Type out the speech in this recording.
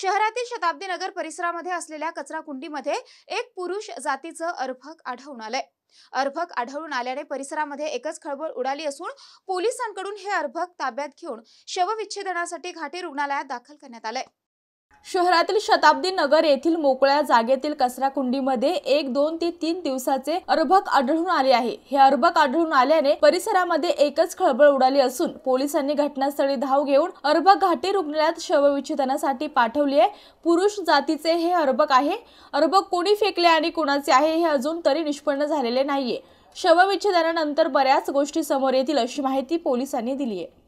शहरातील शताब्दी नगर परिसरामध्ये असलेल्या कचरा कुंडीमध्ये एक पुरुष जातीचं अर्भक आढळून आलंय अर्भक आढळून आल्याने परिसरामध्ये एकच खळबळ उडाली असून पोलिसांकडून हे अर्भक ताब्यात घेऊन शवविच्छेदनासाठी घाटी रुग्णालयात दाखल करण्यात आलंय शहरातील शताब्दी नगर येथील मोकळ्या जागेतील कचरा कुंडीमध्ये एक दोन ते तीन दिवसाचे अर्भक आढळून आले आहे हे अर्भक आढळून आल्याने परिसरामध्ये एकच खळबळ उडाली असून पोलिसांनी घटनास्थळी धाव घेऊन अर्भक घाटी रुग्णालयात शवविच्छेदनासाठी पाठवली आहे पुरुष जातीचे हे अर्भक आहे अर्भक कोणी फेकले आणि कोणाचे आहे हे अजून तरी निष्पन्न झालेले नाहीये शवविच्छेदनानंतर बऱ्याच गोष्टी समोर येतील अशी माहिती पोलिसांनी दिली आहे